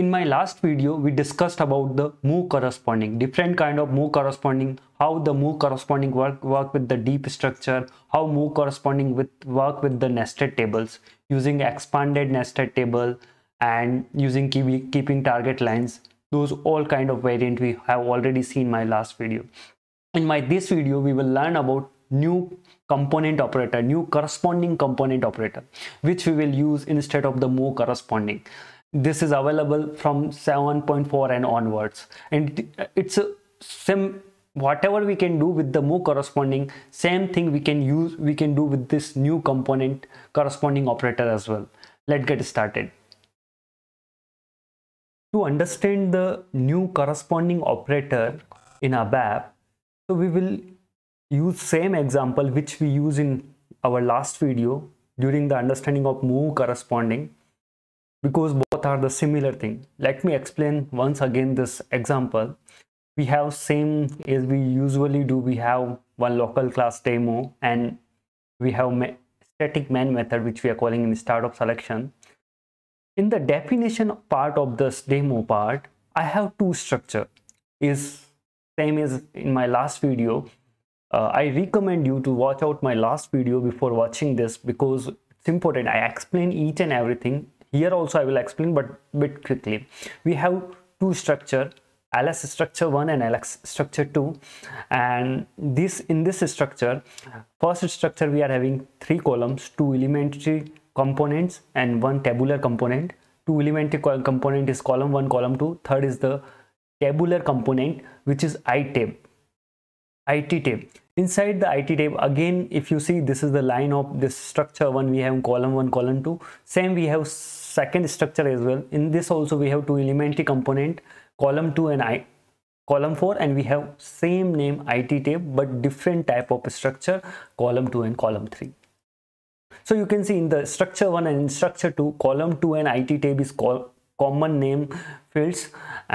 In my last video, we discussed about the move corresponding, different kind of move corresponding, how the move corresponding work, work with the deep structure, how move corresponding with work with the nested tables using expanded nested table and using keep, keeping target lines. Those all kind of variant we have already seen my last video. In my this video, we will learn about new component operator, new corresponding component operator, which we will use instead of the move corresponding this is available from 7.4 and onwards and it's a same whatever we can do with the move corresponding same thing we can use we can do with this new component corresponding operator as well let's get started to understand the new corresponding operator in ABAP so we will use same example which we use in our last video during the understanding of move corresponding because are the similar thing. Let me explain once again this example. We have same as we usually do. We have one local class demo and we have static main method which we are calling in startup selection. In the definition part of this demo part, I have two structure is same as in my last video. Uh, I recommend you to watch out my last video before watching this because it's important. I explain each and everything here also I will explain but bit quickly we have two structure ls structure 1 and ls structure 2 and this in this structure first structure we are having three columns two elementary components and one tabular component two elementary component is column 1 column 2 third is the tabular component which is itab it tab inside the it tab again if you see this is the line of this structure one we have column 1 column 2 same we have second structure as well in this also we have two elementary component column 2 and i column 4 and we have same name IT tape but different type of structure column 2 and column 3. So you can see in the structure 1 and structure 2 column 2 and IT tape is called common name fields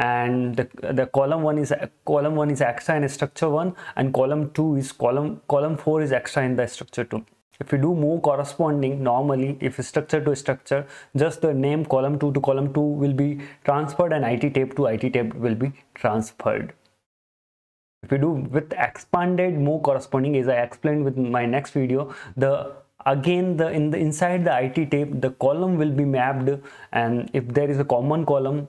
and the, the column 1 is column 1 is extra in structure 1 and column 2 is column column 4 is extra in the structure 2. If you do move corresponding normally, if structure to structure, just the name column 2 to column 2 will be transferred and IT tape to IT tape will be transferred. If you do with expanded move corresponding, as I explained with my next video, the again the in the inside the IT tape, the column will be mapped and if there is a common column,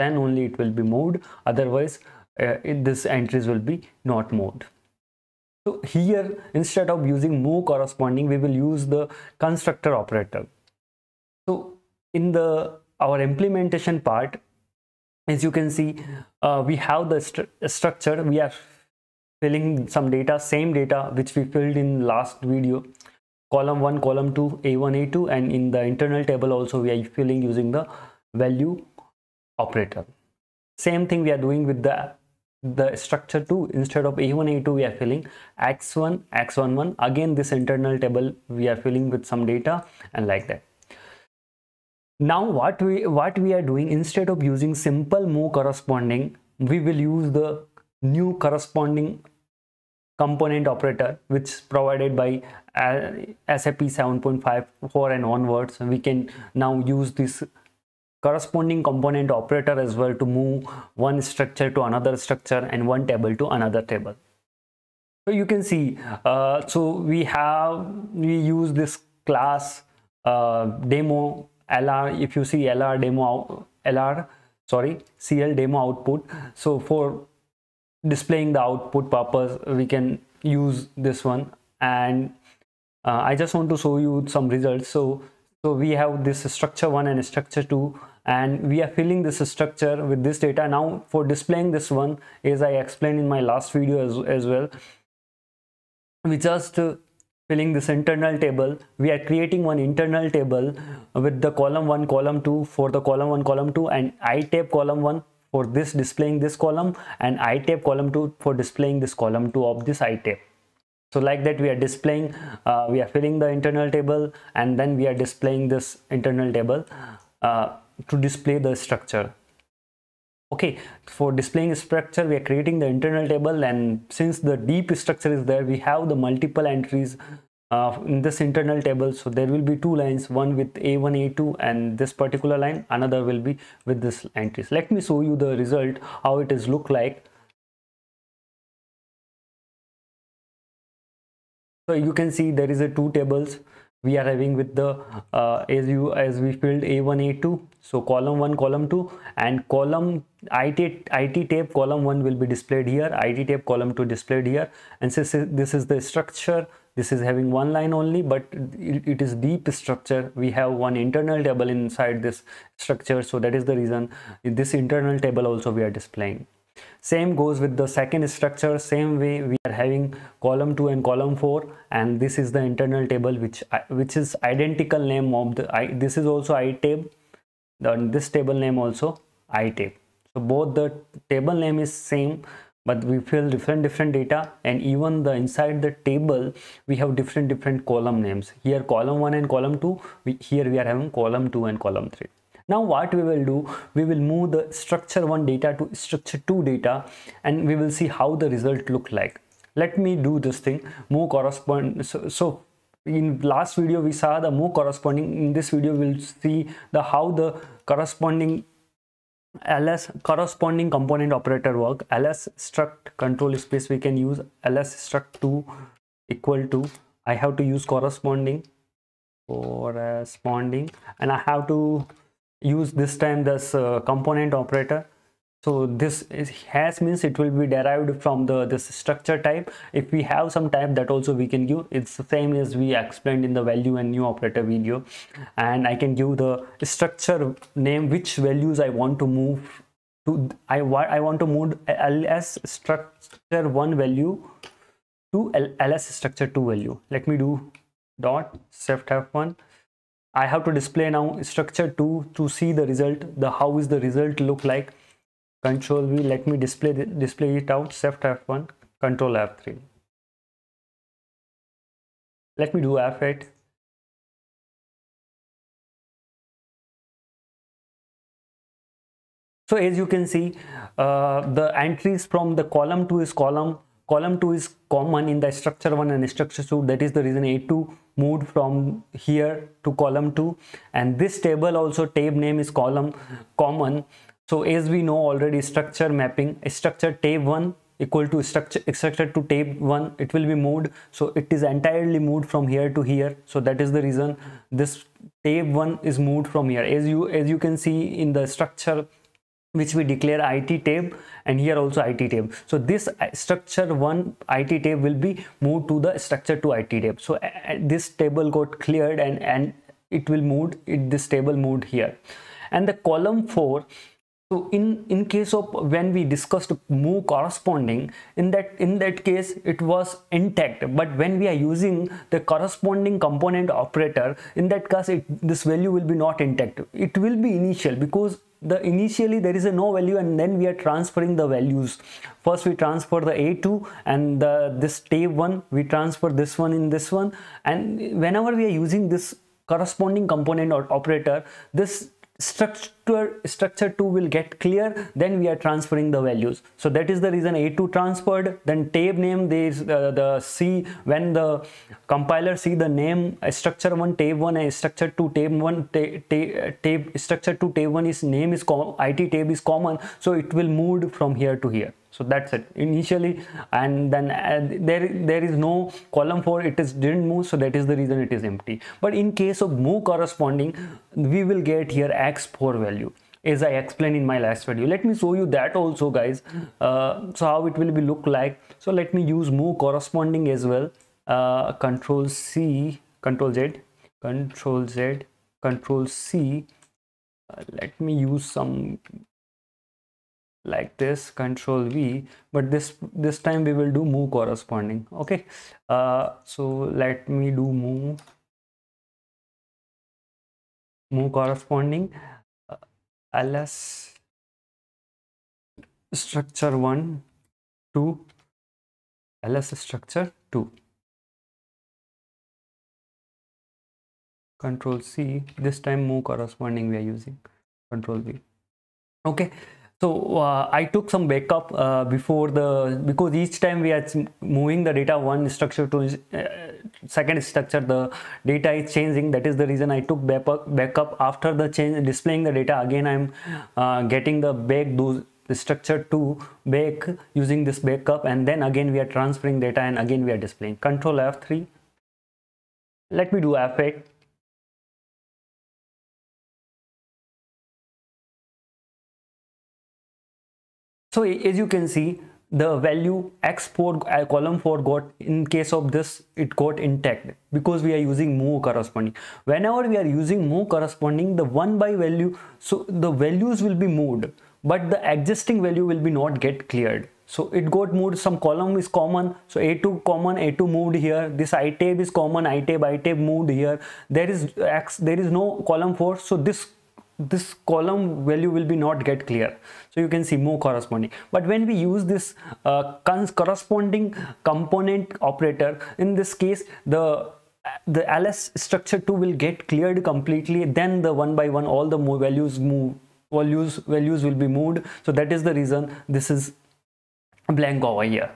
then only it will be moved. Otherwise, uh, it, this entries will be not moved. So here instead of using move corresponding we will use the constructor operator. So in the our implementation part as you can see uh, we have the structure we are filling some data same data which we filled in last video column 1 column 2 a1 a2 and in the internal table also we are filling using the value operator same thing we are doing with the the structure to instead of a1 a2 we are filling x1 x11 again this internal table we are filling with some data and like that now what we what we are doing instead of using simple move corresponding we will use the new corresponding component operator which is provided by uh, sap 7.54 and onwards we can now use this corresponding component operator as well to move one structure to another structure and one table to another table so you can see uh, so we have we use this class uh, demo lr if you see lr demo lr sorry cl demo output so for displaying the output purpose we can use this one and uh, i just want to show you some results so so we have this structure one and structure two and we are filling this structure with this data now for displaying this one as i explained in my last video as, as well we just uh, filling this internal table we are creating one internal table with the column 1 column 2 for the column 1 column 2 and i tape column 1 for this displaying this column and i tape column 2 for displaying this column 2 of this i tape so like that we are displaying uh, we are filling the internal table and then we are displaying this internal table uh, to display the structure okay for displaying structure we are creating the internal table and since the deep structure is there we have the multiple entries uh, in this internal table so there will be two lines one with a1 a2 and this particular line another will be with this entries let me show you the result how it is look like so you can see there is a two tables we are having with the uh, as you as we filled a1 a2 so column 1 column 2 and column IT, IT tape column 1 will be displayed here IT tape column 2 displayed here and since this is the structure this is having one line only but it, it is deep structure we have one internal table inside this structure so that is the reason this internal table also we are displaying same goes with the second structure same way we are having column 2 and column 4 and this is the internal table which which is identical name of the I, this is also i table. this table name also i table. so both the table name is same but we fill different different data and even the inside the table we have different different column names here column 1 and column 2 we, here we are having column 2 and column 3 now what we will do we will move the structure 1 data to structure 2 data and we will see how the result look like let me do this thing move correspond so, so in last video we saw the move corresponding in this video we'll see the how the corresponding ls corresponding component operator work ls struct control space we can use ls struct 2 equal to i have to use corresponding corresponding and i have to use this time this uh, component operator so this is has means it will be derived from the this structure type if we have some type that also we can give it's the same as we explained in the value and new operator video and i can give the structure name which values i want to move to i i want to move ls structure one value to ls structure two value let me do dot shift type one I have to display now structure 2 to see the result the how is the result look like control V let me display display it out shift F1 control F3 let me do F8 so as you can see uh, the entries from the column 2 is column column 2 is common in the structure 1 and structure 2 that is the reason a2 moved from here to column 2 and this table also table name is column common so as we know already structure mapping structure table 1 equal to structure structure to table 1 it will be moved so it is entirely moved from here to here so that is the reason this table 1 is moved from here as you as you can see in the structure which we declare IT tape and here also IT tape. So this uh, structure one IT tape will be moved to the structure two IT tape. So this table got cleared and, and it will move it, this table moved here. And the column four, so in, in case of when we discussed move corresponding, in that, in that case, it was intact. But when we are using the corresponding component operator, in that case, it, this value will be not intact. It will be initial because the initially there is a no value and then we are transferring the values first we transfer the a2 and the, this tape one we transfer this one in this one and whenever we are using this corresponding component or operator this structure structure 2 will get clear then we are transferring the values so that is the reason a2 transferred then tape name there's uh, the c when the compiler see the name uh, structure 1 tape 1 and uh, structure 2 tape 1 tape structure 2 tape 1 is name is it table is common so it will move from here to here so that's it initially and then uh, there there is no column for it is didn't move so that is the reason it is empty but in case of move corresponding we will get here x4 value as I explained in my last video. Let me show you that also guys. Uh, so how it will be look like. So let me use move corresponding as well. Uh, control C, control Z, control Z, control C. Uh, let me use some like this control v but this this time we will do move corresponding okay uh so let me do move move corresponding uh, ls structure 1 2 ls structure 2 control c this time move corresponding we are using control v okay so uh, I took some backup uh, before the because each time we are moving the data one structure to uh, second structure the data is changing that is the reason I took backup backup after the change displaying the data again I'm uh, getting the back those the structure to back using this backup and then again we are transferring data and again we are displaying control F3 let me do F8 So as you can see, the value x4 uh, column 4 got in case of this it got intact because we are using move corresponding whenever we are using move corresponding the 1 by value so the values will be moved but the existing value will be not get cleared so it got moved some column is common so a2 common a2 moved here this i tab is common i tab i tab moved here there is x there is no column 4 so this this column value will be not get clear so you can see more corresponding but when we use this uh, corresponding component operator in this case the the ls structure 2 will get cleared completely then the one by one all the more values move values values will be moved so that is the reason this is blank over here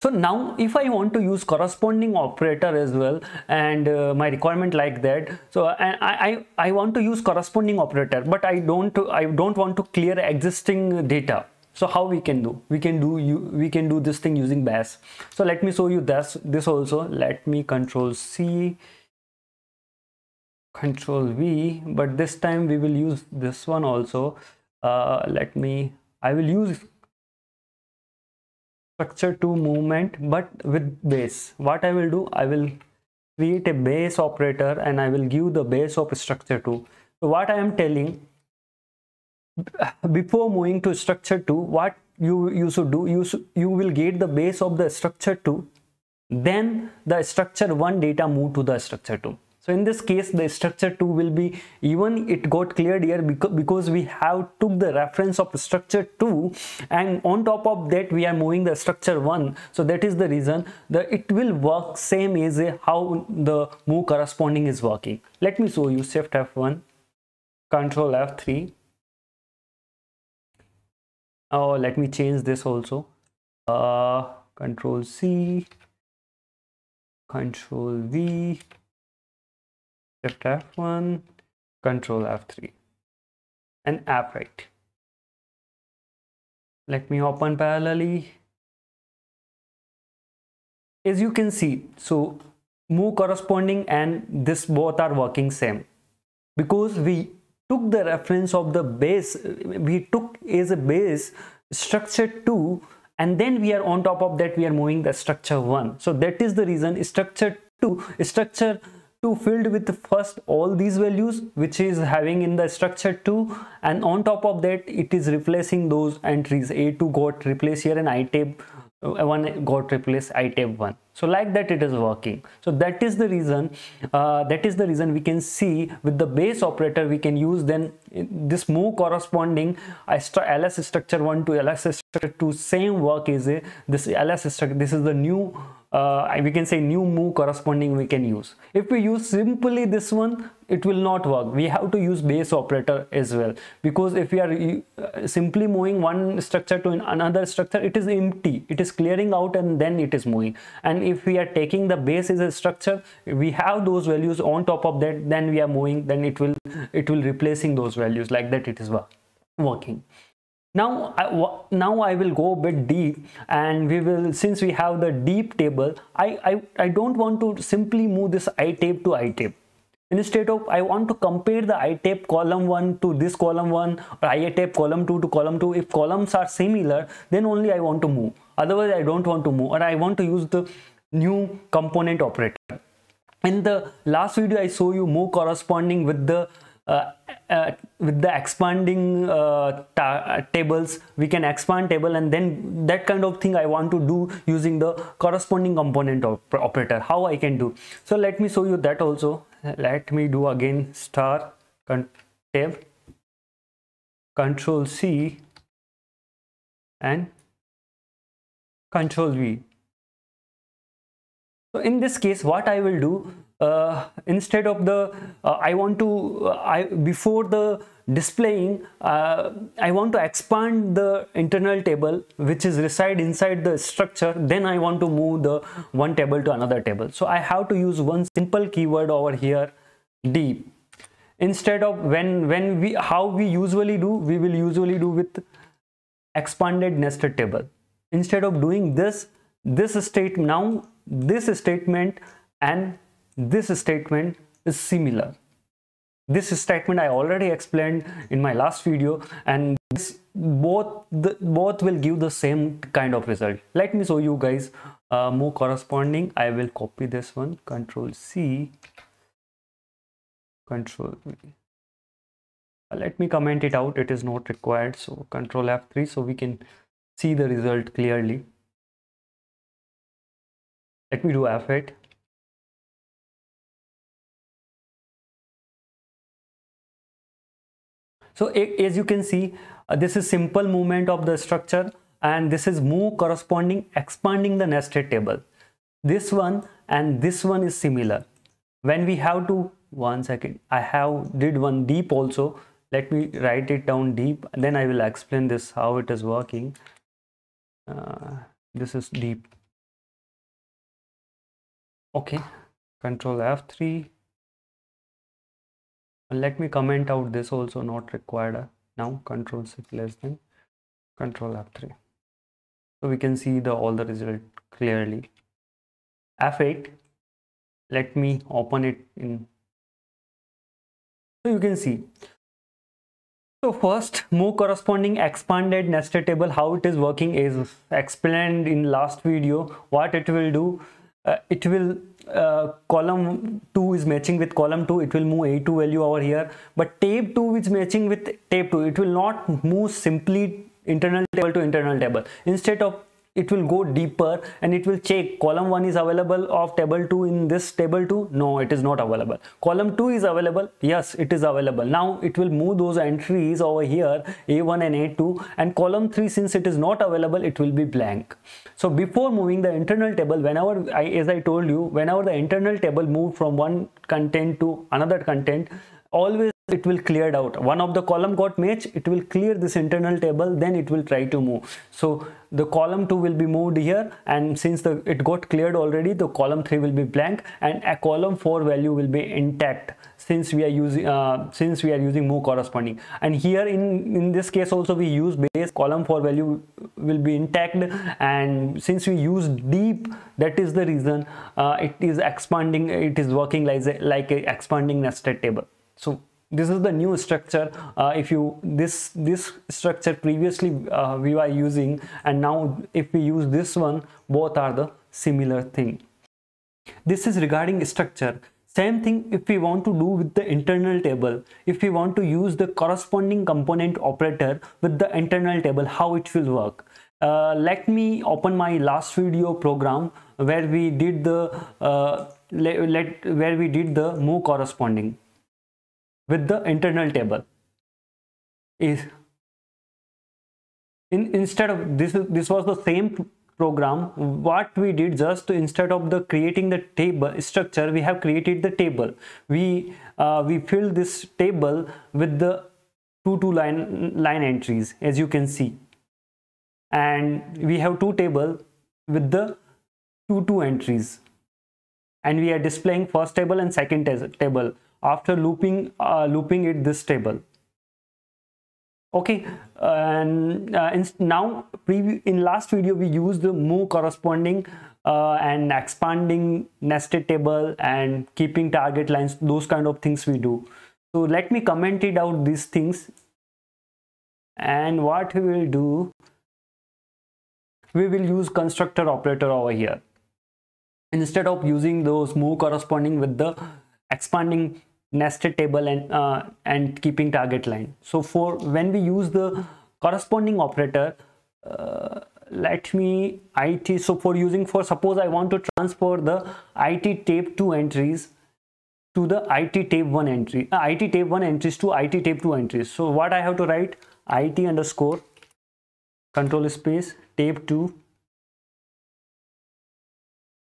so now if I want to use corresponding operator as well and uh, my requirement like that so uh, I, I, I want to use corresponding operator but I don't I don't want to clear existing data so how we can do we can do you we can do this thing using bash so let me show you this this also let me control C control V but this time we will use this one also uh, let me I will use structure to movement but with base what i will do i will create a base operator and i will give the base of structure to so what i am telling before moving to structure 2 what you you should do you you will get the base of the structure 2 then the structure 1 data move to the structure 2 so in this case, the structure 2 will be even it got cleared here because we have took the reference of structure 2 and on top of that we are moving the structure 1. So that is the reason that it will work same as how the move corresponding is working. Let me show you shift F1, control F3. Oh, let me change this also. Uh, control C, control V, Shift F1, Control F3 and app right. Let me open parallelly. As you can see, so move corresponding and this both are working same because we took the reference of the base we took as a base structure 2 and then we are on top of that we are moving the structure 1 so that is the reason structure 2 structure to filled with first all these values which is having in the structure 2 and on top of that it is replacing those entries a2 got replaced here and i tab uh, 1 got replaced i tab 1 so like that it is working so that is the reason uh, that is the reason we can see with the base operator we can use then this move corresponding uh, ls structure 1 to ls structure 2 same work is a, uh, this ls structure this is the new uh, we can say new move corresponding we can use. If we use simply this one, it will not work. We have to use base operator as well because if we are uh, simply moving one structure to another structure, it is empty. It is clearing out and then it is moving. And if we are taking the base as a structure, we have those values on top of that, then we are moving, then it will it will replacing those values like that it is working. Now, I, now I will go a bit deep and we will, since we have the deep table, I, I, I don't want to simply move this I tape to I tape. Instead of, I want to compare the I tape column 1 to this column 1 or I tape column 2 to column 2. If columns are similar, then only I want to move. Otherwise, I don't want to move or I want to use the new component operator. In the last video, I show you move corresponding with the uh, uh, with the expanding uh, tables we can expand table and then that kind of thing I want to do using the corresponding component op operator how I can do so let me show you that also let me do again star tab control C and control V. So in this case, what I will do, uh, instead of the uh, I want to uh, I before the displaying uh, I want to expand the internal table which is reside inside the structure then I want to move the one table to another table so I have to use one simple keyword over here D instead of when when we how we usually do we will usually do with expanded nested table instead of doing this this state now this statement and this statement is similar. This statement I already explained in my last video and this both the, both will give the same kind of result. Let me show you guys uh, more corresponding. I will copy this one, control C, control V let me comment it out it is not required so control f3 so we can see the result clearly let me do f8 So as you can see, uh, this is simple movement of the structure and this is move corresponding expanding the nested table. This one and this one is similar. When we have to, one second, I have did one deep also. Let me write it down deep. Then I will explain this, how it is working. Uh, this is deep. Okay, control F3 let me comment out this also not required uh, now control c less than control f3 so we can see the all the result clearly f8 let me open it in so you can see so first more corresponding expanded nested table how it is working is explained in last video what it will do uh, it will uh, column 2 is matching with column 2 it will move a2 value over here but tape 2 is matching with tape 2 it will not move simply internal table to internal table instead of it will go deeper and it will check column 1 is available of table 2 in this table 2 no it is not available column 2 is available yes it is available now it will move those entries over here a1 and a2 and column 3 since it is not available it will be blank so before moving the internal table whenever I, as i told you whenever the internal table move from one content to another content always it will cleared out one of the column got matched it will clear this internal table then it will try to move so the column 2 will be moved here and since the it got cleared already the column 3 will be blank and a column 4 value will be intact since we are using uh, since we are using move corresponding and here in in this case also we use base column 4 value will be intact and since we use deep that is the reason uh, it is expanding it is working like a, like a expanding nested table so this is the new structure uh, if you this this structure previously uh, we were using and now if we use this one both are the similar thing this is regarding structure same thing if we want to do with the internal table if we want to use the corresponding component operator with the internal table how it will work uh, let me open my last video program where we did the uh, let, let where we did the move corresponding with the internal table is in instead of this this was the same program what we did just instead of the creating the table structure we have created the table we uh, we filled this table with the two two line line entries as you can see and we have two table with the two two entries and we are displaying first table and second table after looping uh, looping it this table okay and uh, in, now preview in last video we used the move corresponding uh, and expanding nested table and keeping target lines those kind of things we do so let me comment it out these things and what we will do we will use constructor operator over here instead of using those move corresponding with the expanding nested table and uh, and keeping target line so for when we use the corresponding operator uh, let me it so for using for suppose i want to transfer the it tape 2 entries to the it tape 1 entry uh, it tape 1 entries to it tape 2 entries so what i have to write it underscore control space tape 2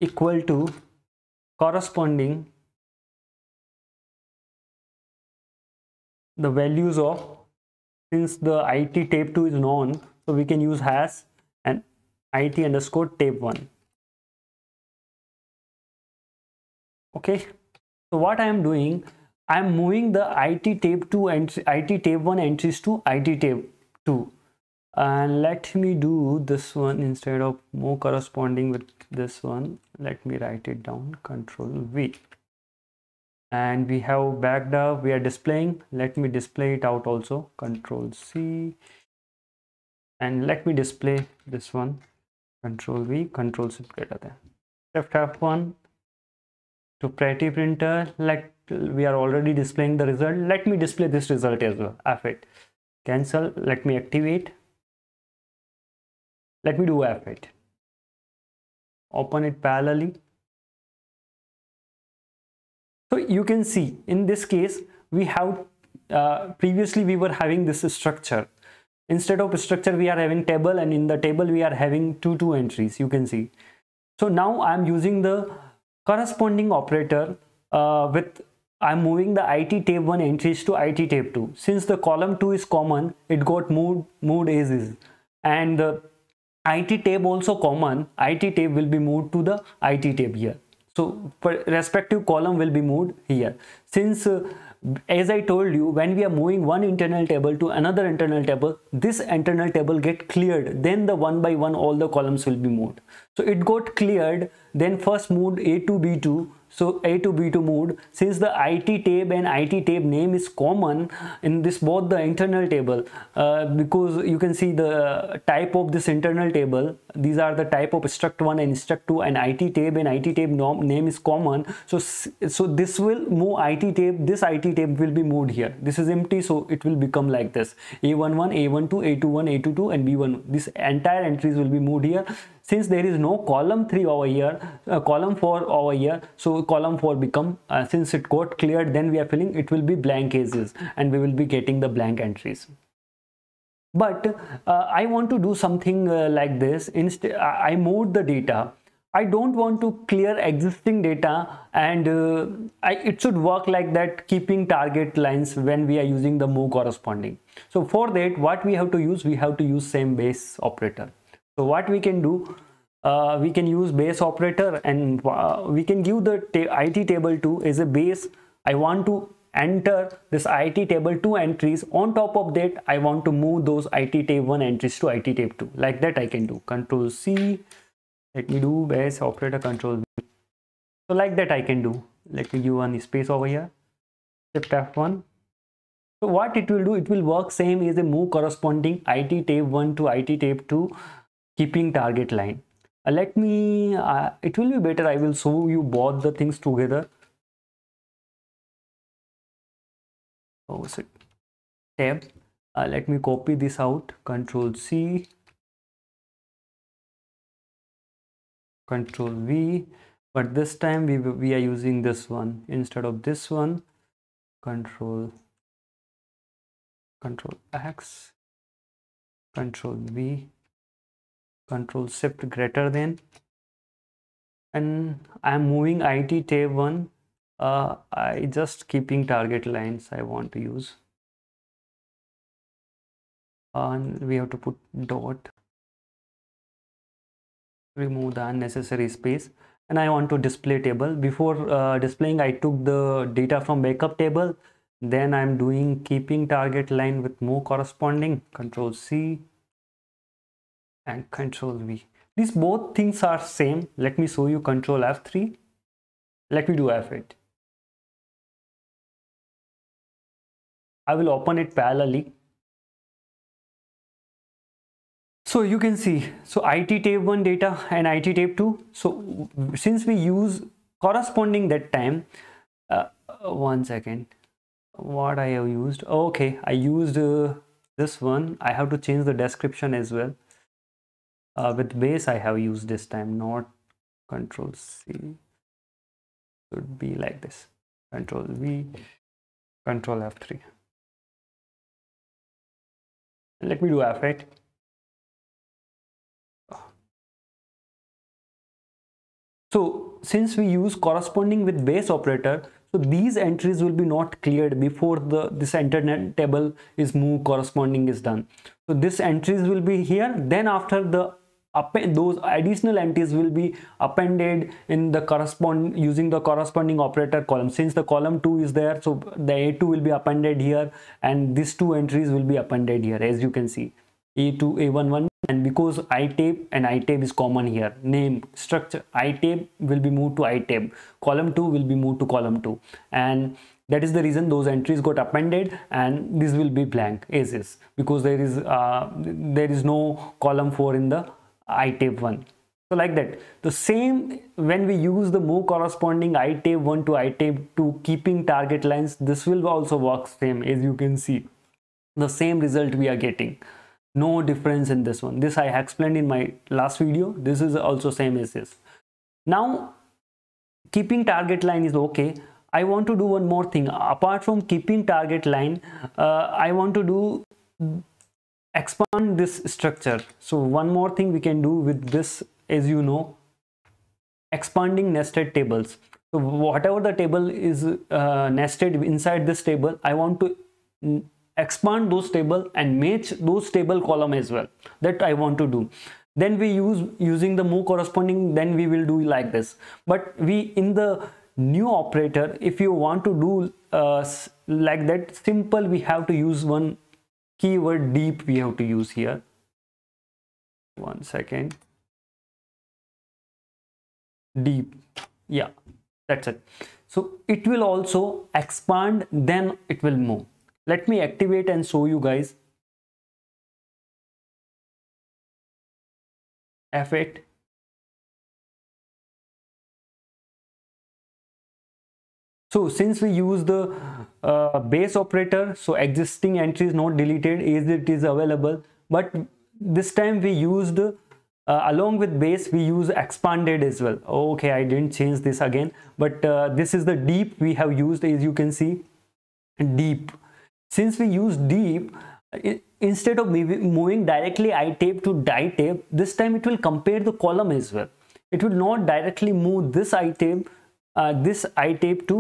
equal to corresponding the values of since the it tape 2 is known so we can use has and it underscore tape 1 okay so what i am doing i am moving the it tape 2 and it tape 1 entries to it tape 2 and let me do this one instead of more corresponding with this one let me write it down control v and we have backed up we are displaying let me display it out also control c and let me display this one control v control c greater than Left f1 to pretty printer like we are already displaying the result let me display this result as well f8 cancel let me activate let me do f8 open it parallelly so you can see in this case, we have uh, previously we were having this structure. Instead of structure, we are having table and in the table we are having two, two entries, you can see. So now I'm using the corresponding operator uh, with I'm moving the IT tape 1 entries to IT tape 2. Since the column 2 is common, it got moved, moved as is. And the IT tape also common, IT tape will be moved to the IT tape here so respective column will be moved here since uh, as I told you when we are moving one internal table to another internal table this internal table get cleared then the one by one all the columns will be moved so it got cleared then first moved A to B2 so A to B to mode. Since the IT tab and IT tab name is common in this both the internal table uh, because you can see the type of this internal table. These are the type of struct1 and struct2 and IT tab and IT tab name is common. So, so this will move IT tab. This IT tab will be moved here. This is empty so it will become like this. A11, A12, A21, A22 and B1. This entire entries will be moved here since there is no column 3 over here uh, column 4 over here so column 4 become uh, since it got cleared then we are filling it will be blank cases and we will be getting the blank entries but uh, I want to do something uh, like this instead I moved the data I don't want to clear existing data and uh, I, it should work like that keeping target lines when we are using the move corresponding so for that what we have to use we have to use same base operator so what we can do uh, we can use base operator and uh, we can give the ta it table 2 as a base i want to enter this IT table 2 entries on top of that I want to move those IT table 1 entries to IT table 2 like that I can do control C let me do base operator control so like that I can do let me give one space over here shift F1 so what it will do it will work same as a move corresponding IT table 1 to IT table 2 keeping target line uh, let me uh, it will be better i will show you both the things together oh it? tab uh, let me copy this out control c control v but this time we we are using this one instead of this one control control x control v control shift greater than and I'm moving IT tab 1 uh, I just keeping target lines I want to use and we have to put dot remove the unnecessary space and I want to display table before uh, displaying I took the data from backup table then I'm doing keeping target line with more corresponding control C and control V. These both things are same. Let me show you control F3. Let me do F8. I will open it parallelly. So you can see, so IT tape 1 data and IT tape 2. So since we use corresponding that time, uh, uh, one second, what I have used. Okay, I used uh, this one. I have to change the description as well uh, with base I have used this time not control C should be like this control V control F3 let me do F8 so since we use corresponding with base operator so these entries will be not cleared before the this internet table is move corresponding is done so this entries will be here then after the those additional entries will be appended in the correspond using the corresponding operator column since the column 2 is there so the a2 will be appended here and these two entries will be appended here as you can see a2 a11 and because itab and itab is common here name structure itab will be moved to itab column 2 will be moved to column 2 and that is the reason those entries got appended and this will be blank as is because there is uh, there is no column 4 in the i tape 1 so like that the same when we use the move corresponding i tape 1 to i tape 2 keeping target lines this will also work same as you can see the same result we are getting no difference in this one this i explained in my last video this is also same as this now keeping target line is okay i want to do one more thing apart from keeping target line uh, i want to do expand this structure so one more thing we can do with this as you know expanding nested tables so whatever the table is uh, nested inside this table i want to expand those table and match those table column as well that i want to do then we use using the move corresponding then we will do like this but we in the new operator if you want to do uh, like that simple we have to use one keyword deep we have to use here one second deep yeah that's it so it will also expand then it will move let me activate and show you guys f8 so since we use the uh, base operator so existing entry is not deleted as it is available but this time we used uh, along with base we use expanded as well okay i didn't change this again but uh, this is the deep we have used as you can see deep since we use deep instead of moving directly i tape to die tape this time it will compare the column as well it will not directly move this i tape uh, this i tape to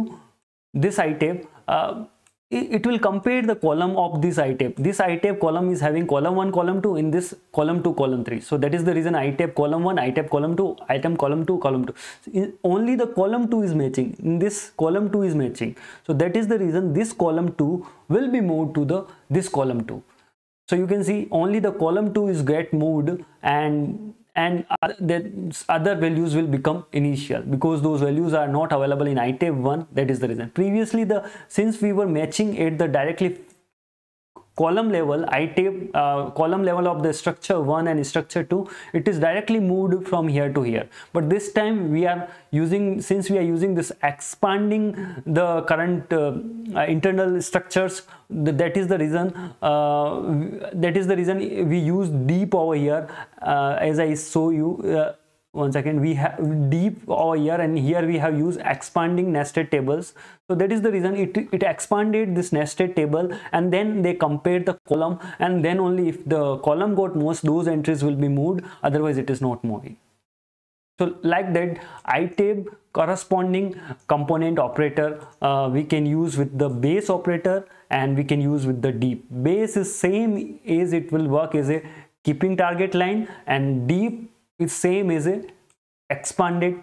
this itap uh, it will compare the column of this itap this itap column is having column 1 column 2 in this column 2 column 3 so that is the reason itap column 1 itap column 2 item column 2 column 2 so only the column 2 is matching in this column 2 is matching so that is the reason this column 2 will be moved to the this column 2 so you can see only the column 2 is get moved and and other values will become initial because those values are not available in ITAB1 that is the reason previously the since we were matching it the directly column level I tape uh, column level of the structure 1 and structure 2 it is directly moved from here to here but this time we are using since we are using this expanding the current uh, uh internal structures that is the reason uh, that is the reason we use deep over here uh, as I show you uh, one second we have deep over here and here we have used expanding nested tables so that is the reason it, it expanded this nested table and then they compared the column and then only if the column got most those entries will be moved otherwise it is not moving so like that itab corresponding component operator uh, we can use with the base operator and we can use with the deep base is same as it will work as a keeping target line and deep it's same as a expanded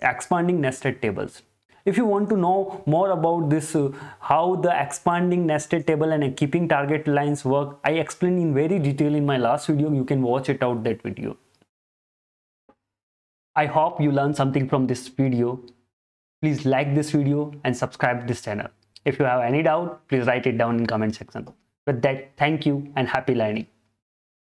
expanding nested tables if you want to know more about this uh, how the expanding nested table and keeping target lines work i explained in very detail in my last video you can watch it out that video i hope you learned something from this video please like this video and subscribe this channel if you have any doubt please write it down in comment section with that thank you and happy learning